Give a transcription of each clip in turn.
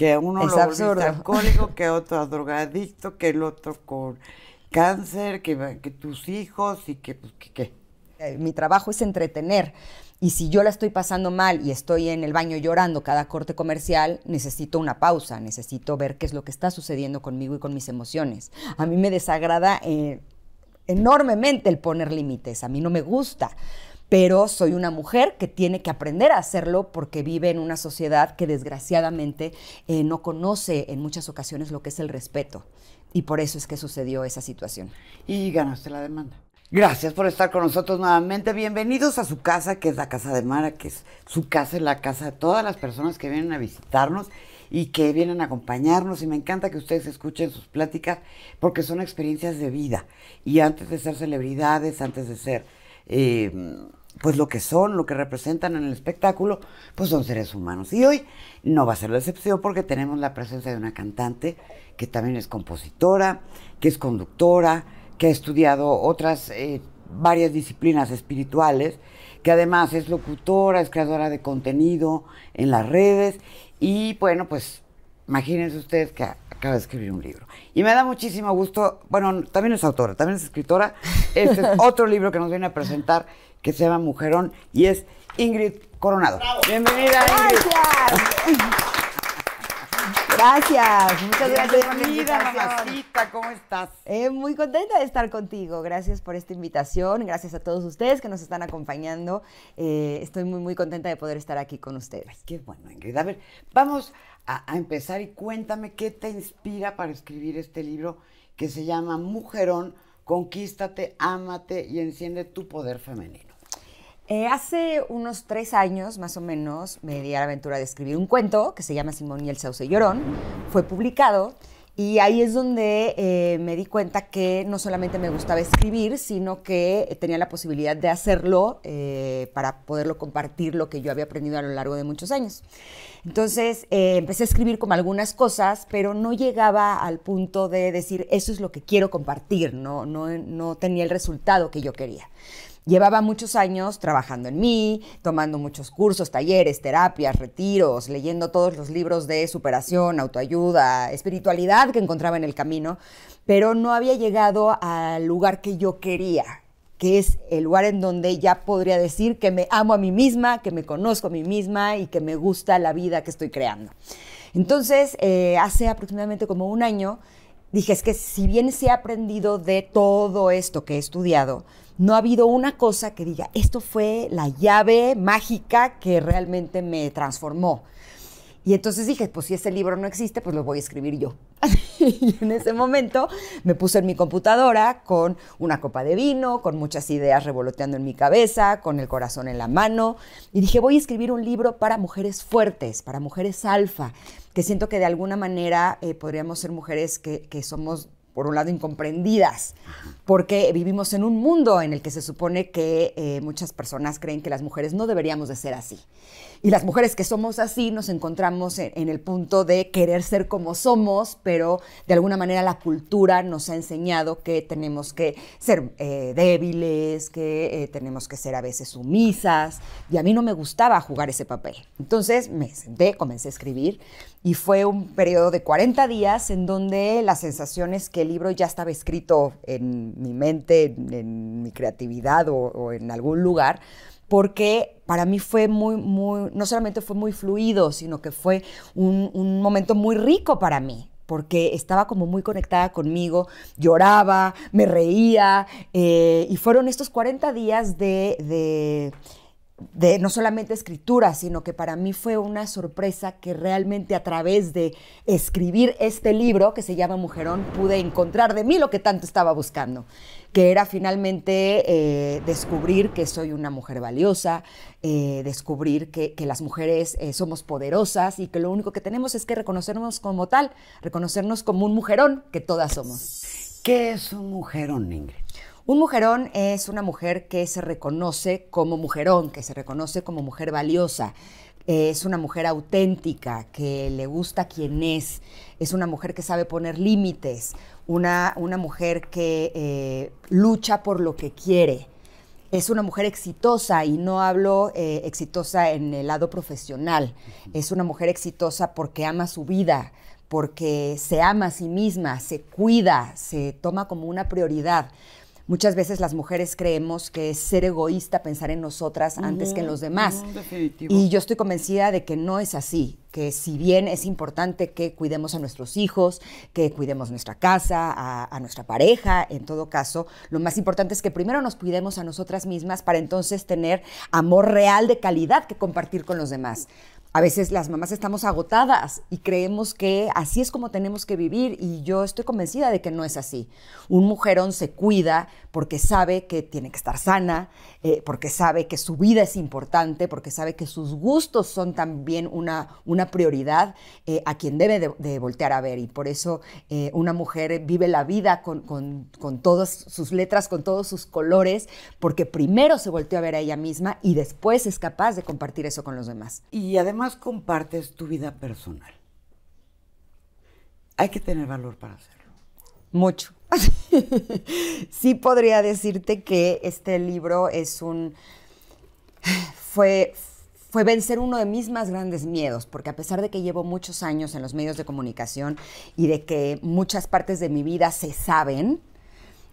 que uno lo alcohólico, que otro drogadicto, que el otro con cáncer, que, que tus hijos y que pues, eh, Mi trabajo es entretener. Y si yo la estoy pasando mal y estoy en el baño llorando cada corte comercial, necesito una pausa, necesito ver qué es lo que está sucediendo conmigo y con mis emociones. A mí me desagrada eh, enormemente el poner límites, a mí no me gusta pero soy una mujer que tiene que aprender a hacerlo porque vive en una sociedad que desgraciadamente eh, no conoce en muchas ocasiones lo que es el respeto. Y por eso es que sucedió esa situación. Y ganaste la demanda. Gracias por estar con nosotros nuevamente. Bienvenidos a su casa, que es la casa de Mara, que es su casa, es la casa de todas las personas que vienen a visitarnos y que vienen a acompañarnos. Y me encanta que ustedes escuchen sus pláticas porque son experiencias de vida. Y antes de ser celebridades, antes de ser eh, pues lo que son, lo que representan en el espectáculo, pues son seres humanos. Y hoy no va a ser la excepción porque tenemos la presencia de una cantante que también es compositora, que es conductora, que ha estudiado otras eh, varias disciplinas espirituales, que además es locutora, es creadora de contenido en las redes y bueno, pues imagínense ustedes que acaba de escribir un libro. Y me da muchísimo gusto, bueno, también es autora, también es escritora, este es otro libro que nos viene a presentar que se llama Mujerón y es Ingrid Coronado. Bienvenida, Ingrid. Gracias. Gracias, muchas gracias. Bienvenida, mamacita, ¿cómo estás? Eh, muy contenta de estar contigo. Gracias por esta invitación. Gracias a todos ustedes que nos están acompañando. Eh, estoy muy, muy contenta de poder estar aquí con ustedes. qué bueno, Ingrid. A ver, vamos a, a, empezar y cuéntame qué te inspira para escribir este libro que se llama Mujerón, Conquístate, Ámate y Enciende tu Poder Femenino. Eh, hace unos tres años, más o menos, me di a la aventura de escribir un cuento que se llama Simón y el Sauce Llorón. Fue publicado y ahí es donde eh, me di cuenta que no solamente me gustaba escribir, sino que tenía la posibilidad de hacerlo eh, para poderlo compartir lo que yo había aprendido a lo largo de muchos años. Entonces empecé a escribir como algunas cosas, pero no llegaba al punto de decir, eso es lo que quiero compartir, no, no tenía el resultado que yo quería. Llevaba muchos años trabajando en mí, tomando muchos cursos, talleres, terapias, retiros, leyendo todos los libros de superación, autoayuda, espiritualidad que encontraba en el camino, pero no había llegado al lugar que yo quería, que es el lugar en donde ya podría decir que me amo a mí misma, que me conozco a mí misma y que me gusta la vida que estoy creando. Entonces, eh, hace aproximadamente como un año, dije, es que si bien se ha aprendido de todo esto que he estudiado, no ha habido una cosa que diga, esto fue la llave mágica que realmente me transformó. Y entonces dije, pues si ese libro no existe, pues lo voy a escribir yo. y en ese momento me puse en mi computadora con una copa de vino, con muchas ideas revoloteando en mi cabeza, con el corazón en la mano, y dije, voy a escribir un libro para mujeres fuertes, para mujeres alfa, que siento que de alguna manera eh, podríamos ser mujeres que, que somos por un lado, incomprendidas, porque vivimos en un mundo en el que se supone que eh, muchas personas creen que las mujeres no deberíamos de ser así. Y las mujeres que somos así nos encontramos en, el punto de querer ser como somos, pero de alguna manera la cultura nos ha enseñado que tenemos que ser eh, débiles, que eh, tenemos que ser a veces sumisas, y a mí no me gustaba jugar ese papel. Entonces me senté, comencé a escribir, y fue un periodo de 40 días en donde las sensaciones que el libro ya estaba escrito en mi mente, en, mi creatividad o, o en algún lugar, porque para mí fue muy, muy, no solamente fue muy fluido, sino que fue un, momento muy rico para mí porque estaba como muy conectada conmigo, lloraba, me reía, eh, y fueron estos 40 días de de no solamente escritura, sino que para mí fue una sorpresa que realmente a través de escribir este libro que se llama Mujerón pude encontrar de mí lo que tanto estaba buscando, que era finalmente eh, descubrir que soy una mujer valiosa, eh, descubrir que, las mujeres eh, somos poderosas y que lo único que tenemos es que reconocernos como tal, reconocernos como un mujerón que todas somos. ¿Qué es un mujerón, Ingrid? Un mujerón es una mujer que se reconoce como mujerón, que se reconoce como mujer valiosa. Es una mujer auténtica, que le gusta quien es, es una mujer que sabe poner límites, una, una mujer que eh, lucha por lo que quiere, es una mujer exitosa y no hablo eh, exitosa en el lado profesional, es una mujer exitosa porque ama su vida, porque se ama a sí misma, se cuida, se toma como una prioridad. Muchas veces las mujeres creemos que es ser egoísta pensar en nosotras antes que en los demás. y yo estoy convencida de que no es así, que si bien es importante que cuidemos a nuestros hijos, que cuidemos nuestra casa, a nuestra pareja, en todo caso, lo más importante es que primero nos cuidemos a nosotras mismas para entonces tener amor real de calidad que compartir con los demás a veces las mamás estamos agotadas y creemos que así es como tenemos que vivir y yo estoy convencida de que no es así. Un mujerón se cuida porque sabe que tiene que estar sana, eh, porque sabe que su vida es importante, porque sabe que sus gustos son también una, una prioridad eh, a quien debe de, voltear a ver y por eso eh, una mujer vive la vida con, con todas sus letras, con todos sus colores, porque primero se volteó a ver a ella misma y después es capaz de compartir eso con los demás. Y además más compartes tu vida personal. Hay que tener valor para hacerlo. Mucho. sí podría decirte que este libro es un... Fue, fue vencer uno de mis más grandes miedos, porque a pesar de que llevo muchos años en los medios de comunicación y de que muchas partes de mi vida se saben,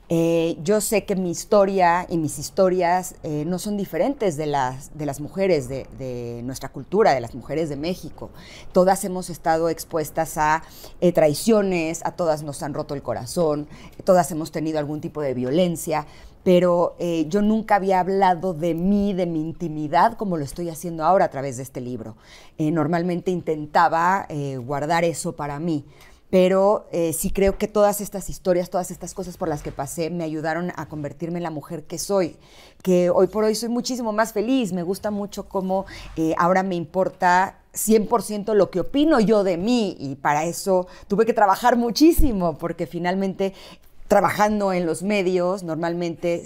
eh, yo sé que mi historia y mis historias eh, no son diferentes de las, de las mujeres de, nuestra cultura, de las mujeres de México. Todas hemos estado expuestas a eh, traiciones, a todas nos han roto el corazón, todas hemos tenido algún tipo de violencia, pero yo nunca había hablado de mí, de mi intimidad, como lo estoy haciendo ahora a través de este libro. normalmente intentaba guardar eso para mí pero eh, sí creo que todas estas historias, todas estas cosas por las que pasé me ayudaron a convertirme en la mujer que soy, que hoy por hoy soy muchísimo más feliz, me gusta mucho cómo eh, ahora me importa 100% lo que opino yo de mí y para eso tuve que trabajar muchísimo porque finalmente trabajando en los medios, normalmente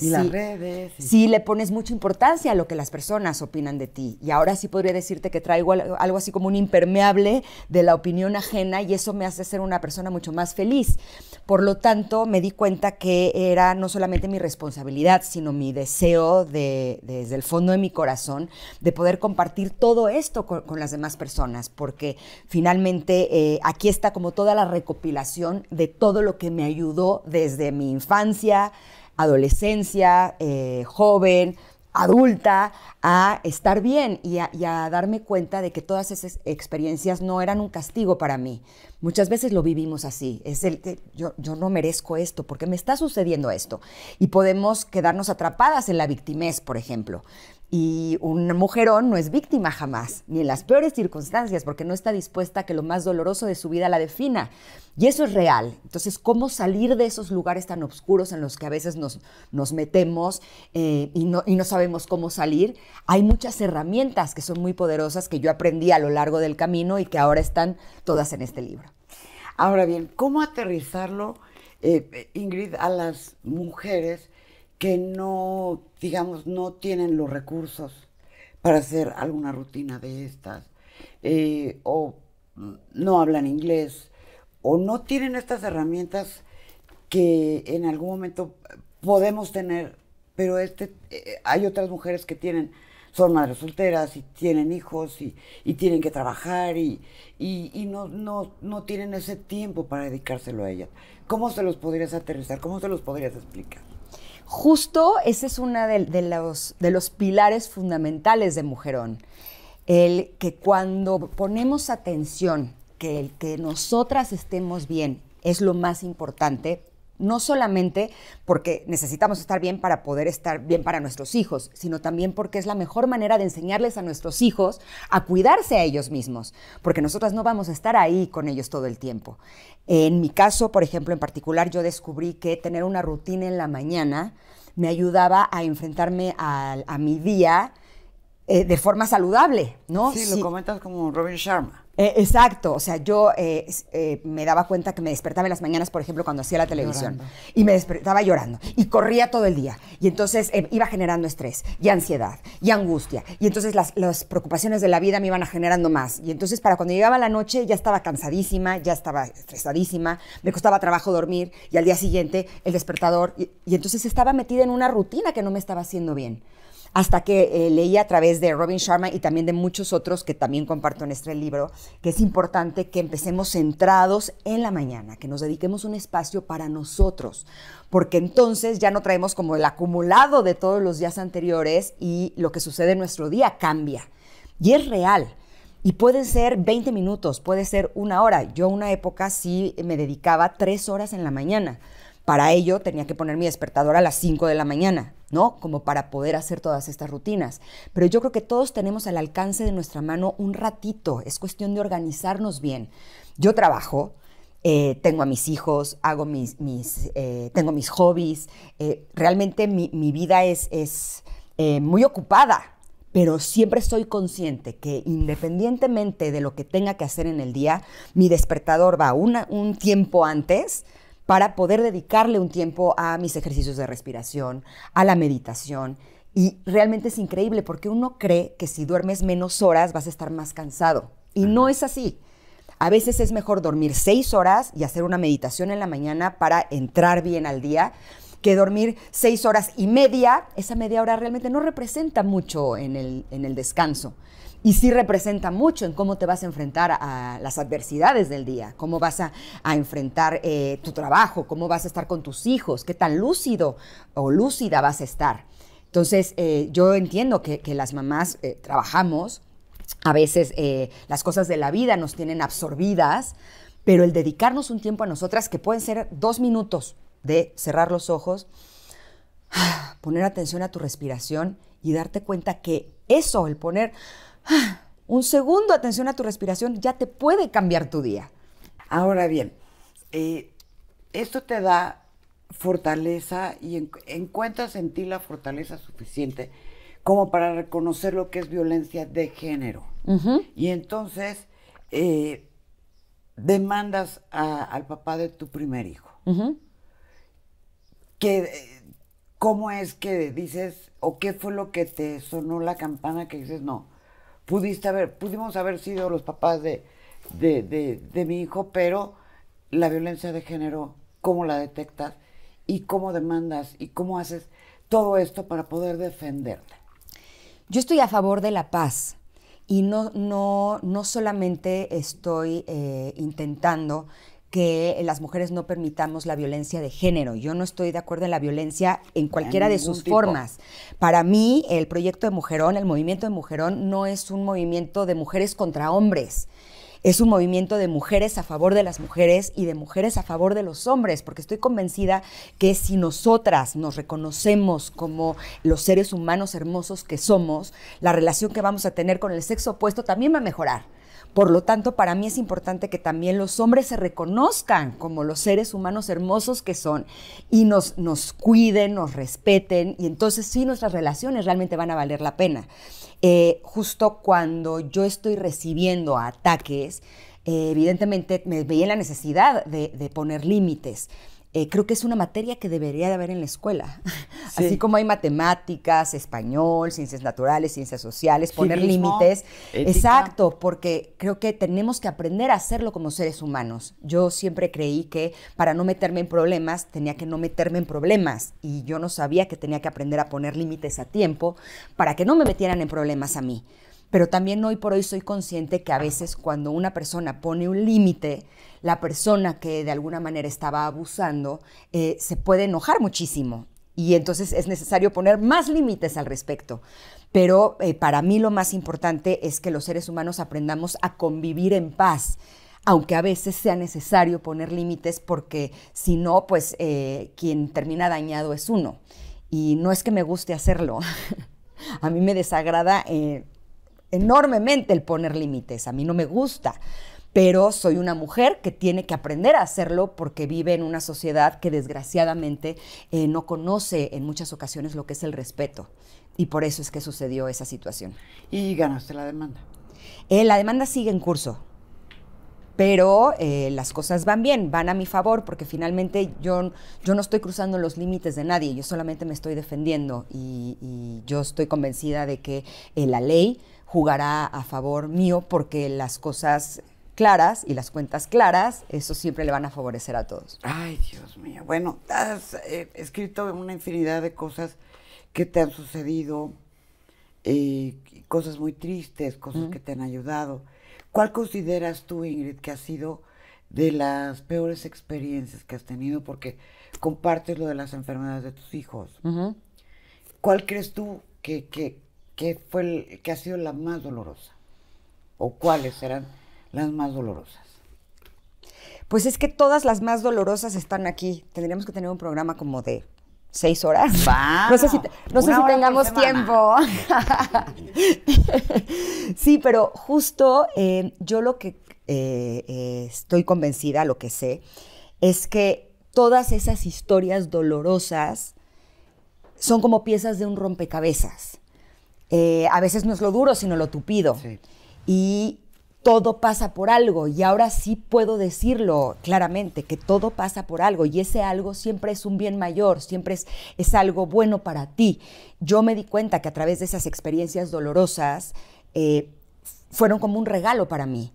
sí, le pones mucha importancia a lo que las personas opinan de ti. Y ahora sí podría decirte que traigo algo así como un impermeable de la opinión ajena y eso me hace ser una persona mucho más feliz. Por lo tanto, me di cuenta que era no solamente mi responsabilidad, sino mi deseo de, desde el fondo de mi corazón de poder compartir todo esto con, las demás personas, porque finalmente eh, aquí está como toda la recopilación de todo lo que me ayudó desde desde mi infancia, adolescencia, eh, joven, adulta, a estar bien y a, darme cuenta de que todas esas experiencias no eran un castigo para mí. Muchas veces lo vivimos así, es el que yo, yo no merezco esto, porque me está sucediendo esto. Y podemos quedarnos atrapadas en la victimez, por ejemplo. Y una mujerón no es víctima jamás, ni en las peores circunstancias, porque no está dispuesta a que lo más doloroso de su vida la defina. Y eso es real. Entonces, ¿cómo salir de esos lugares tan oscuros en los que a veces nos, metemos eh, y, no, sabemos cómo salir? Hay muchas herramientas que son muy poderosas que yo aprendí a lo largo del camino y que ahora están todas en este libro. Ahora bien, ¿cómo aterrizarlo, eh, eh, Ingrid, a las mujeres que no, digamos, no tienen los recursos para hacer alguna rutina de estas, eh, o no hablan inglés, o no tienen estas herramientas que en algún momento podemos tener, pero este, eh, hay otras mujeres que tienen son madres solteras y tienen hijos y, tienen que trabajar y, y, no, no, tienen ese tiempo para dedicárselo a ellas. ¿Cómo se los podrías aterrizar? ¿Cómo se los podrías explicar? Justo ese es uno de, los, de los pilares fundamentales de Mujerón. El que cuando ponemos atención, que el que nosotras estemos bien es lo más importante, no solamente porque necesitamos estar bien para poder estar bien para nuestros hijos, sino también porque es la mejor manera de enseñarles a nuestros hijos a cuidarse a ellos mismos, porque nosotras no vamos a estar ahí con ellos todo el tiempo. En mi caso, por ejemplo, en particular, yo descubrí que tener una rutina en la mañana me ayudaba a enfrentarme a, a mi día eh, de forma saludable, ¿no? Sí, lo comentas como Robin Sharma. Eh, exacto, o sea, yo eh, me daba cuenta que me despertaba en las mañanas, por ejemplo, cuando hacía la televisión, y me despertaba llorando, y corría todo el día, y entonces iba generando estrés, y ansiedad, y angustia, y entonces las, preocupaciones de la vida me iban generando más, y entonces para cuando llegaba la noche ya estaba cansadísima, ya estaba estresadísima, me costaba trabajo dormir, y al día siguiente el despertador, y entonces estaba metida en una rutina que no me estaba haciendo bien hasta que eh, leí a través de Robin Sharma y también de muchos otros que también comparto en este libro, que es importante que empecemos centrados en la mañana, que nos dediquemos un espacio para nosotros, porque entonces ya no traemos como el acumulado de todos los días anteriores y lo que sucede en nuestro día cambia. Y es real. Y pueden ser 20 minutos, puede ser una hora. Yo una época sí me dedicaba tres horas en la mañana para ello tenía que poner mi despertador a las 5 de la mañana, ¿no? Como para poder hacer todas estas rutinas. Pero yo creo que todos tenemos al alcance de nuestra mano un ratito, es cuestión de organizarnos bien. Yo trabajo, eh, tengo a mis hijos, hago mis, mis eh, tengo mis hobbies, eh, realmente mi, vida es, muy ocupada, pero siempre estoy consciente que independientemente de lo que tenga que hacer en el día, mi despertador va una, un tiempo antes para poder dedicarle un tiempo a mis ejercicios de respiración, a la meditación. Y realmente es increíble porque uno cree que si duermes menos horas vas a estar más cansado. Y no es así. A veces es mejor dormir seis horas y hacer una meditación en la mañana para entrar bien al día que dormir seis horas y media. Esa media hora realmente no representa mucho en el, descanso. Y sí representa mucho en cómo te vas a enfrentar a las adversidades del día, cómo vas a, enfrentar eh, tu trabajo, cómo vas a estar con tus hijos, qué tan lúcido o lúcida vas a estar. Entonces, eh, yo entiendo que, las mamás eh, trabajamos, a veces las cosas de la vida nos tienen absorbidas, pero el dedicarnos un tiempo a nosotras, que pueden ser dos minutos de cerrar los ojos, poner atención a tu respiración y darte cuenta que eso, el poner Un segundo atención a tu respiración ya te puede cambiar tu día. Ahora bien, eh, esto te da fortaleza y encuentras en ti la fortaleza suficiente como para reconocer lo que es violencia de género. Y entonces eh, demandas al papá de tu primer hijo. que, eh, ¿Cómo es que dices, o qué fue lo que te sonó la campana que dices, no, pudimos haber sido los papás de, mi hijo, pero la violencia de género, ¿cómo la detectas? ¿Y cómo demandas? ¿Y cómo haces todo esto para poder defenderte? Yo estoy a favor de la paz y no, no, no solamente estoy eh, intentando que las mujeres no permitamos la violencia de género. Yo no estoy de acuerdo en la violencia en cualquiera de sus formas. Para mí, el proyecto de Mujerón, el movimiento de Mujerón, no es un movimiento de mujeres contra hombres es un movimiento de mujeres a favor de las mujeres y de mujeres a favor de los hombres, porque estoy convencida que si nosotras nos reconocemos como los seres humanos hermosos que somos, la relación que vamos a tener con el sexo opuesto también va a mejorar. Por lo tanto, para mí es importante que también los hombres se reconozcan como los seres humanos hermosos que son y nos, nos cuiden, nos respeten y entonces sí nuestras relaciones realmente van a valer la pena. Eh, justo cuando yo estoy recibiendo ataques, eh, evidentemente me veía la necesidad de poner límites. Eh, creo que es una materia que debería de haber en la escuela. Así como hay matemáticas, español, ciencias naturales, ciencias sociales, poner límites. Exacto, porque creo que tenemos que aprender a hacerlo como seres humanos. Yo siempre creí que para no meterme en problemas tenía que no meterme en problemas y yo no sabía que tenía que aprender a poner límites a tiempo para que no me metieran en problemas a mí. Pero también hoy por hoy soy consciente que a veces cuando una persona pone un límite, la persona que de alguna manera estaba abusando eh, se puede enojar muchísimo. Y entonces es necesario poner más límites al respecto. Pero eh, para mí lo más importante es que los seres humanos aprendamos a convivir en paz aunque a veces sea necesario poner límites porque si no, pues eh, quien termina dañado es uno. Y no es que me guste hacerlo, a mí me desagrada enormemente el poner límites. A mí no me gusta, pero soy una mujer que tiene que aprender a hacerlo porque vive en una sociedad que desgraciadamente eh, no conoce en muchas ocasiones lo que es el respeto. Y por eso es que sucedió esa situación. ¿Y ganaste la demanda? Eh, la demanda sigue en curso pero eh, las cosas van bien, van a mi favor, porque finalmente yo, yo no estoy cruzando los límites de nadie, yo solamente me estoy defendiendo y, yo estoy convencida de que la ley jugará a favor mío porque las cosas claras y las cuentas claras, eso siempre le van a favorecer a todos. Ay, Dios mío. Bueno, has eh, escrito una infinidad de cosas que te han sucedido, eh, cosas muy tristes, cosas que te han ayudado. ¿Cuál consideras tú, Ingrid, que ha sido de las peores experiencias que has tenido? Porque compartes lo de las enfermedades de tus hijos. ¿Cuál crees tú que, que, ¿Qué fue el, que ha sido la más dolorosa? ¿O cuáles serán las más dolorosas? Pues es que todas las más dolorosas están aquí. Tendríamos que tener un programa como de seis horas. no sé si, tengamos tiempo. sí, pero justo eh, yo lo que eh, eh, estoy convencida, lo que sé, es que todas esas historias dolorosas son como piezas de un rompecabezas. Eh, a veces no es lo duro, sino lo tupido. Y todo pasa por algo. Y ahora sí puedo decirlo claramente, que todo pasa por algo. Y ese algo siempre es un bien mayor, siempre es, es algo bueno para ti. Yo me di cuenta que a través de esas experiencias dolorosas eh, fueron como un regalo para mí.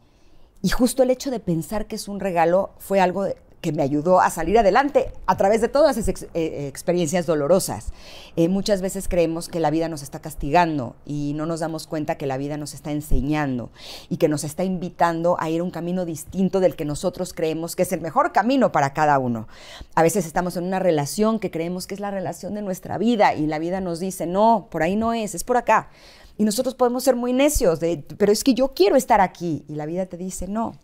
Y justo el hecho de pensar que es un regalo fue algo que me ayudó a salir adelante a través de todas esas eh, eh, experiencias dolorosas. Eh, muchas veces creemos que la vida nos está castigando y no nos damos cuenta que la vida nos está enseñando y que nos está invitando a ir un camino distinto del que nosotros creemos que es el mejor camino para cada uno. A veces estamos en una relación que creemos que es la relación de nuestra vida y la vida nos dice, no, por ahí no es, es por acá. Y nosotros podemos ser muy necios pero es que yo quiero estar aquí. Y la vida te dice, no,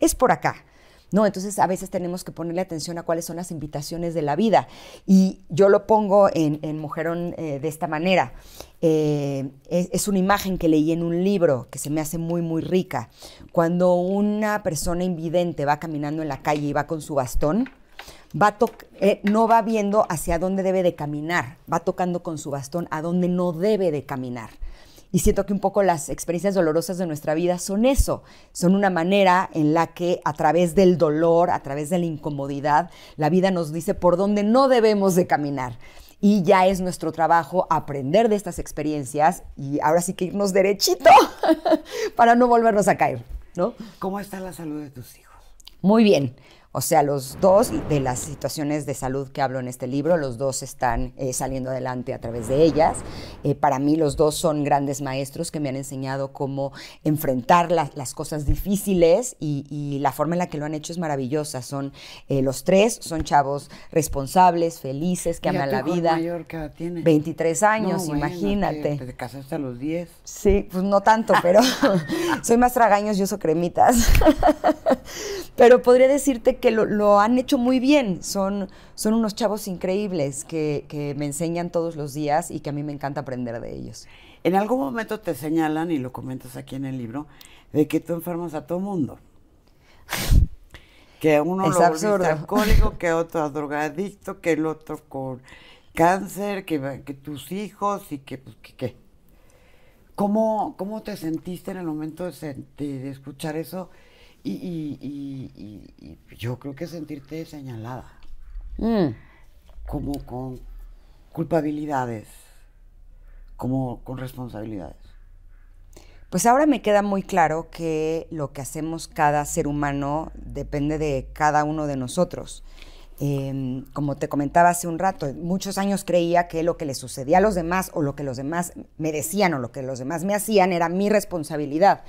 es por acá. ¿no? Entonces a veces tenemos que ponerle atención a cuáles son las invitaciones de la vida. Y yo lo pongo en, Mujerón eh, de esta manera. Eh, es, una imagen que leí en un libro que se me hace muy, muy rica. Cuando una persona invidente va caminando en la calle y va con su bastón, eh, no va viendo hacia dónde debe de caminar, va tocando con su bastón a dónde no debe de caminar. Y siento que un poco las experiencias dolorosas de nuestra vida son eso, son una manera en la que a través del dolor, a través de la incomodidad, la vida nos dice por dónde no debemos de caminar. Y ya es nuestro trabajo aprender de estas experiencias y ahora sí que irnos derechito para no volvernos a caer, ¿no? ¿Cómo está la salud de tus hijos? Muy bien. O sea, los dos de las situaciones de salud que hablo en este libro, los dos están eh, saliendo adelante a través de ellas. Eh, para mí los dos son grandes maestros que me han enseñado cómo enfrentar las cosas difíciles y, la forma en la que lo han hecho es maravillosa. Son eh, los tres, son chavos responsables, felices, que aman la vida. mayor que tiene? 23 años, imagínate. Te, casaste a los 10. Sí, pues no tanto, pero soy más tragaños, yo soy cremitas. pero podría decirte que lo, han hecho muy bien. Son, son unos chavos increíbles que, me enseñan todos los días y que a mí me encanta aprender de ellos. En algún momento te señalan, y lo comentas aquí en el libro, de que tú enfermas a todo mundo. que uno es absurdo. alcohólico, que otro drogadicto, que el otro con cáncer, que, que tus hijos y que, pues, ¿Cómo, te sentiste en el momento de escuchar eso? Y, yo creo que sentirte señalada, mm. como con culpabilidades, como con responsabilidades. Pues ahora me queda muy claro que lo que hacemos cada ser humano depende de cada uno de nosotros. Em, como te comentaba hace un rato, muchos años creía que lo que le sucedía a los demás o lo que los demás me decían o lo que los demás me hacían era mi responsabilidad.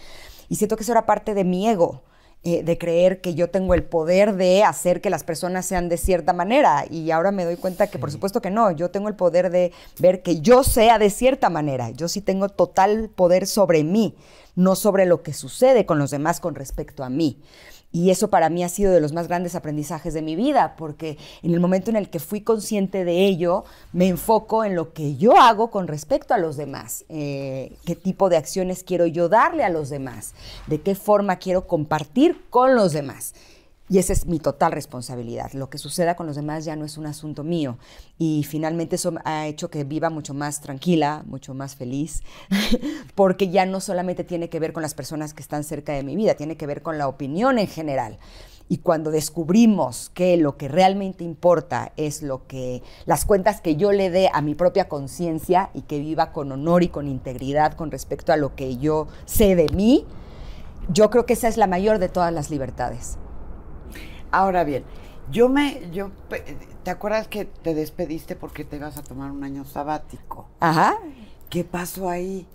Y siento que eso era parte de mi ego. Eh, de creer que yo tengo el poder de hacer que las personas sean de cierta manera. Y ahora me doy cuenta que por supuesto que no, yo tengo el poder de ver que yo sea de cierta manera. Yo sí tengo total poder sobre mí, no sobre lo que sucede con los demás con respecto a mí. Y eso para mí ha sido de los más grandes aprendizajes de mi vida, porque en el momento en el que fui consciente de ello, me enfoco en lo que yo hago con respecto a los demás, eh, qué tipo de acciones quiero yo darle a los demás, de qué forma quiero compartir con los demás. Y esa es mi total responsabilidad. Lo que suceda con los demás ya no es un asunto mío. Y finalmente eso ha hecho que viva mucho más tranquila, mucho más feliz, porque ya no solamente tiene que ver con las personas que están cerca de mi vida, tiene que ver con la opinión en general. Y cuando descubrimos que lo que realmente importa es lo que las cuentas que yo le dé a mi propia conciencia y que viva con honor y con integridad con respecto a lo que yo sé de mí, yo creo que esa es la mayor de todas las libertades. Ahora bien, yo me, yo, ¿te acuerdas que te despediste porque te ibas a tomar un año sabático? Ajá. ¿Qué pasó ahí?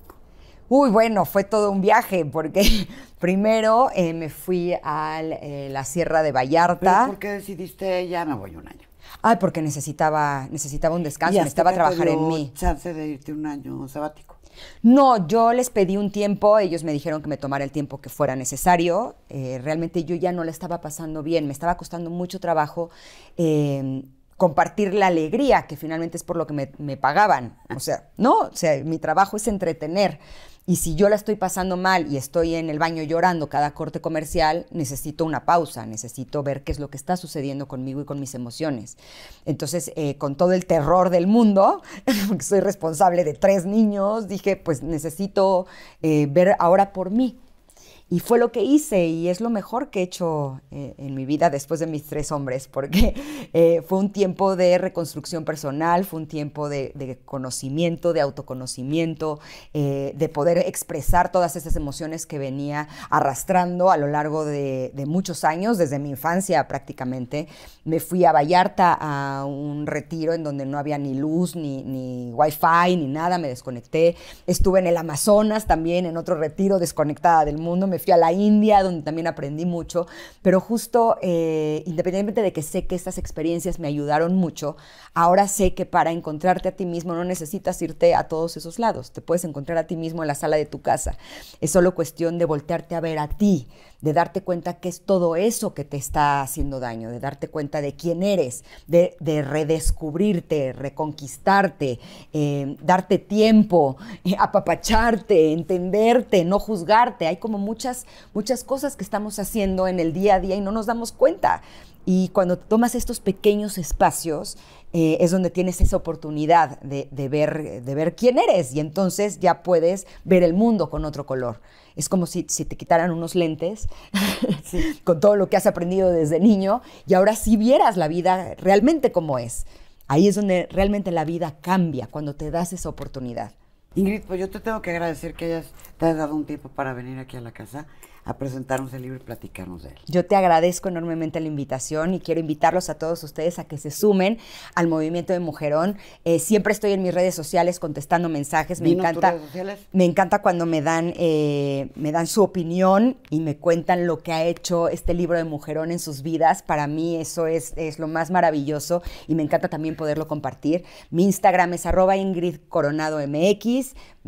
Uy, bueno, fue todo un viaje, porque primero eh, me fui a eh, la Sierra de Vallarta. ¿Pero ¿Por qué decidiste ya no voy un año? Ay, porque necesitaba, necesitaba un descanso, necesitaba trabajar en mí. chance de irte un año sabático? No, yo les pedí un tiempo, ellos me dijeron que me tomara el tiempo que fuera necesario. Eh, realmente yo ya no la estaba pasando bien, me estaba costando mucho trabajo. Em, compartir la alegría, que finalmente es por lo que me, me, pagaban. O sea, no, o sea, mi trabajo es entretener. Y si yo la estoy pasando mal y estoy en el baño llorando cada corte comercial, necesito una pausa, necesito ver qué es lo que está sucediendo conmigo y con mis emociones. Entonces, eh, con todo el terror del mundo, porque soy responsable de tres niños, dije, pues necesito eh, ver ahora por mí. Y fue lo que hice y es lo mejor que he hecho eh, en mi vida después de mis tres hombres, porque eh, fue un tiempo de reconstrucción personal, fue un tiempo de, conocimiento, de autoconocimiento, eh, de poder expresar todas esas emociones que venía arrastrando a lo largo de, muchos años, desde mi infancia prácticamente. Me fui a Vallarta a un retiro en donde no había ni luz, ni, ni wifi, ni nada, me desconecté. Estuve en el Amazonas también, en otro retiro, desconectada del mundo fui a la India, donde también aprendí mucho, pero justo eh, independientemente de que sé que estas experiencias me ayudaron mucho, ahora sé que para encontrarte a ti mismo no necesitas irte a todos esos lados, te puedes encontrar a ti mismo en la sala de tu casa, es solo cuestión de voltearte a ver a ti, de darte cuenta que es todo eso que te está haciendo daño, de darte cuenta de quién eres, de, redescubrirte, reconquistarte, em, darte tiempo, eh, apapacharte, entenderte, no juzgarte. Hay como muchas, muchas cosas que estamos haciendo en el día a día y no nos damos cuenta. Y cuando tomas estos pequeños espacios, eh, es donde tienes esa oportunidad de, de, ver, quién eres y entonces ya puedes ver el mundo con otro color. Es como si, te quitaran unos lentes con todo lo que has aprendido desde niño y ahora sí vieras la vida realmente como es. Ahí es donde realmente la vida cambia, cuando te das esa oportunidad. Ingrid, pues yo te tengo que agradecer que hayas, te hayas dado un tiempo para venir aquí a la casa a presentarnos el libro y platicarnos de él. Yo te agradezco enormemente la invitación y quiero invitarlos a todos ustedes a que se sumen al movimiento de Mujerón. Eh, siempre estoy en mis redes sociales contestando mensajes. Me encanta. Me encanta cuando me dan, eh, me dan su opinión y me cuentan lo que ha hecho este libro de Mujerón en sus vidas. Para mí eso es, es lo más maravilloso y me encanta también poderlo compartir. Mi Instagram es arroba Ingrid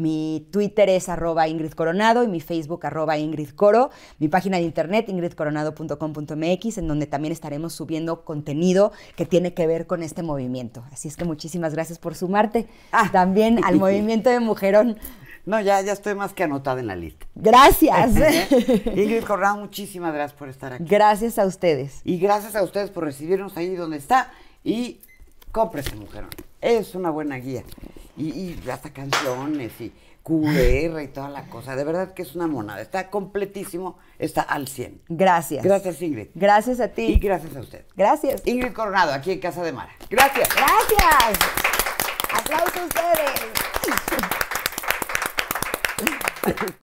mi Twitter es arroba Ingrid Coronado y mi Facebook arroba Ingrid Coro. Mi página de internet ingridcoronado.com.mx en donde también estaremos subiendo contenido que tiene que ver con este movimiento. Así es que muchísimas gracias por sumarte ah. también al movimiento de Mujerón. No, ya, ya estoy más que anotada en la lista. Gracias. ¿Eh? Ingrid Coronado, muchísimas gracias por estar aquí. Gracias a ustedes. Y gracias a ustedes por recibirnos ahí donde está y cómprese, mujerón. Es una buena guía y, hasta canciones y QR y toda la cosa. De verdad que es una monada. Está completísimo, está al 100. Gracias. Gracias, Ingrid. Gracias a ti. Y gracias a usted. Gracias. Ingrid Coronado, aquí en Casa de Mara. Gracias. Gracias. Aplausos a ustedes.